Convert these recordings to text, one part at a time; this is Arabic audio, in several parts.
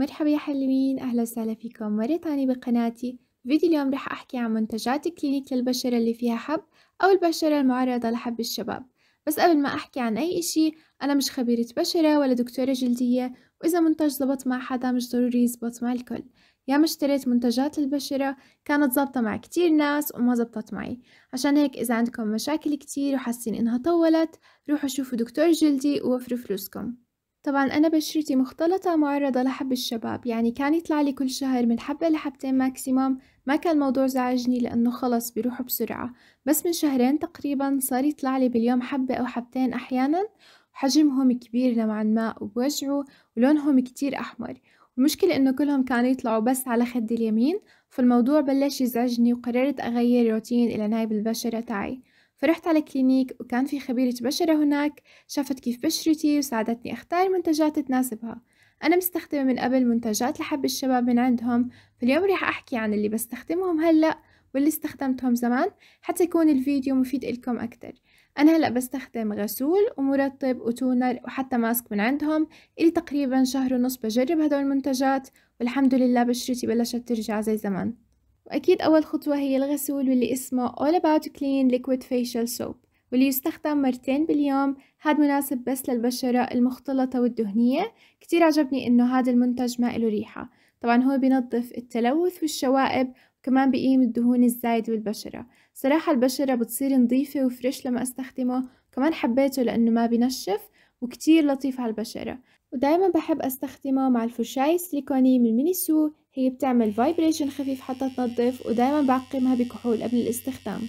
مرحبا يا حلوين أهلا وسهلا فيكم مرة تانية بقناتي فيديو اليوم رح أحكي عن منتجات كلينيك للبشرة اللي فيها حب أو البشرة المعرضة لحب الشباب بس قبل ما أحكي عن أي إشي أنا مش خبيرة بشرة ولا دكتورة جلدية وإذا منتج زبط مع حدا مش ضروري يزبط مع الكل يا ما اشتريت منتجات للبشرة كانت ظابطة مع كتير ناس وما زبطت معي عشان هيك إذا عندكم مشاكل كتير وحاسين إنها طولت روحوا شوفوا دكتور جلدي ووفروا فلوسكم طبعا أنا بشرتي مختلطة معرضة لحب الشباب يعني كان يطلع لي كل شهر من حبة لحبتين ماكسيموم ما كان الموضوع زعجني لأنه خلص بيروحوا بسرعة بس من شهرين تقريبا صار يطلع لي باليوم حبة أو حبتين أحيانا حجمهم كبير نوعا ما وبوجعوا ولونهم كتير أحمر المشكلة إنه كلهم كانوا يطلعوا بس على خدي اليمين فالموضوع بلش يزعجني وقررت أغير روتين العناية بالبشرة تاعي فرحت على كلينيك وكان في خبيرة بشرة هناك شافت كيف بشرتي وساعدتني أختار منتجات تناسبها أنا مستخدمة من قبل منتجات لحب الشباب من عندهم فاليوم رح أحكي عن اللي بستخدمهم هلأ واللي استخدمتهم زمان حتى يكون الفيديو مفيد إلكم أكتر أنا هلأ بستخدم غسول ومرطب وتونر وحتى ماسك من عندهم إلي تقريبا شهر ونص بجرب هدول المنتجات والحمد لله بشرتي بلشت ترجع زي زمان وأكيد أول خطوة هي الغسول واللي اسمه All About Clean Liquid Facial Soap واللي يستخدم مرتين باليوم هاد مناسب بس للبشرة المختلطة والدهنية كتير عجبني إنه هذا المنتج ما إله ريحة طبعا هو بينظف التلوث والشوائب وكمان بقيم الدهون الزايدة بالبشرة صراحة البشرة بتصير نظيفة وفريش لما استخدمه كمان حبيته لأنه ما بنشف وكتير لطيف على البشرة ودايما بحب استخدمه مع الفرشاية السيليكونية من مينيسو هي بتعمل فايبريشن خفيف حتى تنظف ودايما بعقمها بكحول قبل الاستخدام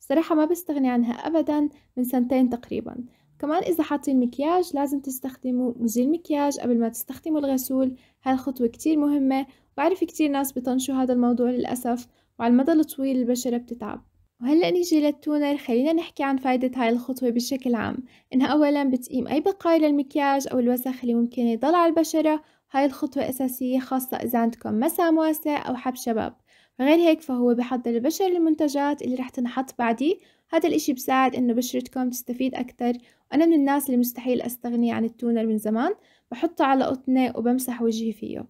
صراحة ما بستغني عنها أبدا من سنتين تقريبا كمان إذا حاطين مكياج لازم تستخدموا مزيل مكياج قبل ما تستخدموا الغسول هالخطوة كتير مهمة بعرف كتير ناس بطنشوا هذا الموضوع للأسف وعلى المدى الطويل البشرة بتتعب وهلأ نيجي للتونر خلينا نحكي عن فايدة هاي الخطوة بشكل عام إنها أولا بتقيم أي بقايا للمكياج أو الوسخ اللي ممكن يضل على البشرة هاي الخطوة أساسية خاصة إذا عندكم مسام واسع أو حب شباب غير هيك فهو بحضر البشرة للمنتجات اللي رح تنحط بعدي هذا الاشي بساعد انه بشرتكم تستفيد اكتر وانا من الناس اللي مستحيل استغني عن التونر من زمان بحطه على قطني وبمسح وجهي فيه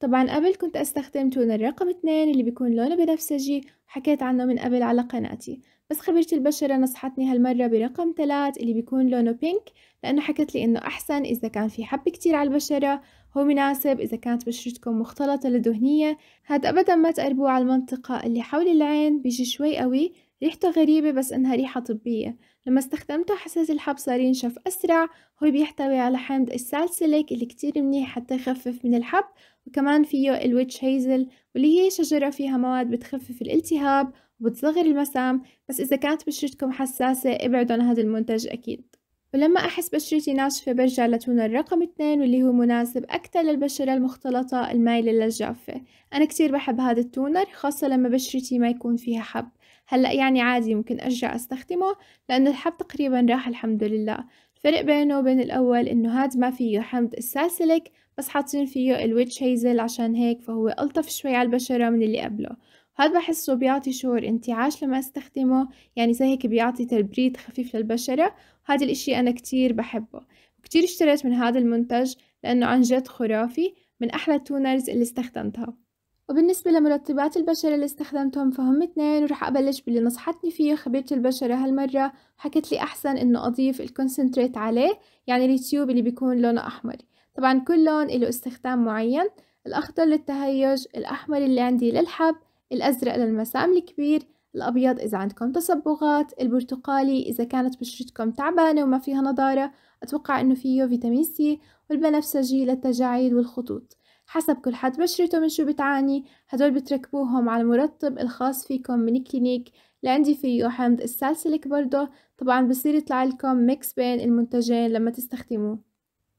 طبعا قبل كنت أستخدم تونر رقم 2 اللي بيكون لونه بنفسجي حكيت عنه من قبل على قناتي بس خبيرة البشرة نصحتني هالمرة برقم ثلاث اللي بيكون لونه بينك لأنه حكت لي إنه أحسن إذا كان في حب كتير على البشرة هو مناسب إذا كانت بشرتكم مختلطة لدهنية هاد أبدا ما تقربوه على المنطقة اللي حول العين بيجي شوي قوي ريحته غريبة بس إنها ريحة طبية لما استخدمته حسيت الحب صار ينشف أسرع هو بيحتوي على حمض السالسليك اللي كتير منيح حتى يخفف من الحب وكمان فيه الويتش هيزل واللي هي شجرة فيها مواد بتخفف الالتهاب وبتصغر المسام بس إذا كانت بشرتكم حساسة ابعدوا عن هذا المنتج أكيد ولما أحس بشرتي ناشفة برجع لتونر رقم 2 واللي هو مناسب أكتر للبشرة المختلطة المايلة للجافة أنا كتير بحب هذا التونر خاصة لما بشرتي ما يكون فيها حب هلأ يعني عادي ممكن أرجع أستخدمه لأنه الحب تقريبا راح الحمد لله الفرق بينه وبين الأول إنه هاد ما فيه حمض الساسلك بس حاطين فيه الويتش هيزل عشان هيك فهو ألطف شوي على البشرة من اللي قبله هاد بحسه بيعطي شعور انتعاش لما استخدمه يعني زي هيك بيعطي تبريد خفيف للبشرة هذا الاشي أنا كتير بحبه كتير اشتريت من هذا المنتج لأنه عن جد خرافي من أحلى التونرز اللي استخدمتها وبالنسبة لمرطبات البشرة اللي استخدمتهم فهم اتنين ورح أبلش باللي نصحتني فيه خبيرة البشرة هالمرة حكت لي أحسن إنه أضيف الكونسنتريت عليه يعني اليوتيوب اللي بيكون لونه أحمر طبعا كل لون له استخدام معين الأخضر للتهيج الأحمر اللي عندي للحب الأزرق للمسام الكبير الأبيض إذا عندكم تصبغات البرتقالي إذا كانت بشرتكم تعبانة وما فيها نضارة أتوقع إنه فيه فيتامين سي والبنفسجي للتجاعيد والخطوط حسب كل حد بشرته من شو بتعاني هدول بتركبوهم على المرطب الخاص فيكم من كلينيك اللي عندي فيه حمض السالسلك برضه طبعا بصير يطلع لكم ميكس بين المنتجين لما تستخدموه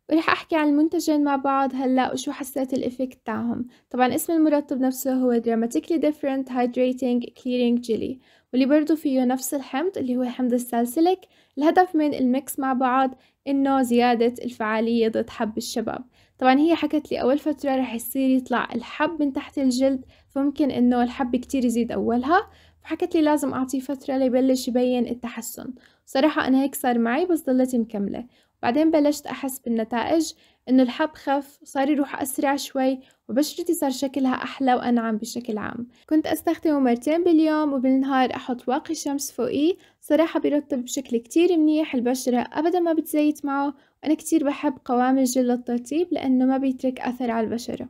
ورح احكي عن المنتجين مع بعض هلا وشو حسيت الافكت تاعهم طبعا اسم المرطب نفسه هو دراماتيكلي ديفرنت هايدريتنج كليرنج جيلي واللي برضو فيه نفس الحمض اللي هو حمض السالسلك الهدف من الميكس مع بعض انه زيادة الفعالية ضد حب الشباب طبعا هي حكت لي اول فترة رح يصير يطلع الحب من تحت الجلد فممكن انه الحب كتير يزيد اولها فحكت لي لازم اعطيه فترة ليبلش يبين التحسن صراحة انا هيك صار معي بس ضليت مكملة بعدين بلشت احس بالنتائج انه الحب خف صار يروح اسرع شوي وبشرتي صار شكلها احلى وانعم بشكل عام كنت استخدمه مرتين باليوم وبالنهار احط واقي شمس فوقيه صراحة بيرطب بشكل كتير منيح البشرة ابدا ما بتزيت معه أنا كتير بحب قوام الجل الترطيب لأنه ما بيترك أثر على البشرة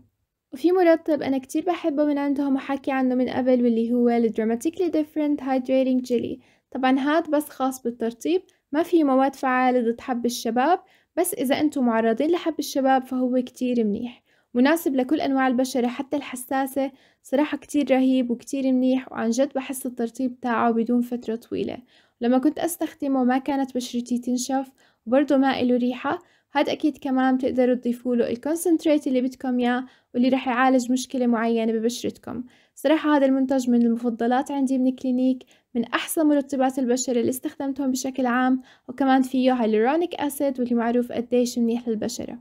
وفي مرطب أنا كتير بحبه من عندهم وحكي عنه من قبل واللي هو الدراماتيكلي different hydrating جيلي طبعا هاد بس خاص بالترطيب ما في مواد فعالة ضد حب الشباب بس إذا أنتم معرضين لحب الشباب فهو كتير منيح مناسب لكل أنواع البشرة حتى الحساسة صراحة كتير رهيب وكتير منيح وعن جد بحس الترطيب تاعه بدون فترة طويلة لما كنت أستخدمه ما كانت بشرتي تنشف وبرضه ما إله ريحة هاد أكيد كمان بتقدروا تضيفوا له الكونسنتريت اللي بدكم إياه واللي رح يعالج مشكلة معينة ببشرتكم صراحة هذا المنتج من المفضلات عندي من كلينيك من أحسن مرطبات البشرة اللي استخدمتهم بشكل عام وكمان فيه هيلورونيك أسيد واللي معروف قديش منيح للبشرة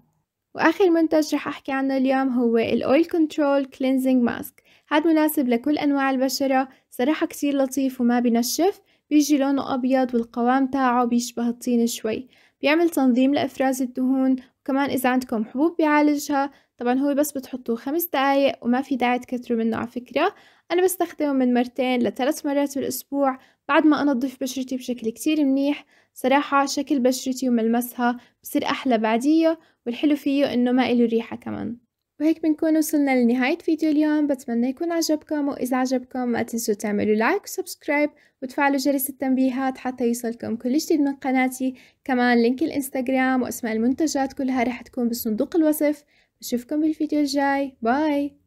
واخر منتج رح احكي عنه اليوم هو الاويل كنترول كلينزينج ماسك هاد مناسب لكل انواع البشره صراحه كتير لطيف وما بنشف بيجي لونه ابيض والقوام تاعه بيشبه الطين شوي بيعمل تنظيم لإفراز الدهون وكمان إذا عندكم حبوب بيعالجها طبعا هو بس بتحطوه خمس دقايق وما في داعي تكتروا منه على فكرة أنا بستخدمه من مرتين لثلاث مرات بالأسبوع بعد ما أنظف بشرتي بشكل كتير منيح صراحة شكل بشرتي وملمسها بصير أحلى بعديه والحلو فيه إنه ما إله ريحة كمان وهيك بنكون وصلنا لنهاية فيديو اليوم بتمنى يكون عجبكم وإذا عجبكم ما تنسوا تعملوا لايك وسبسكرايب وتفعلوا جرس التنبيهات حتى يوصلكم كل جديد من قناتي كمان لينك الانستغرام وأسماء المنتجات كلها رح تكون بصندوق الوصف بشوفكم بالفيديو الجاي باي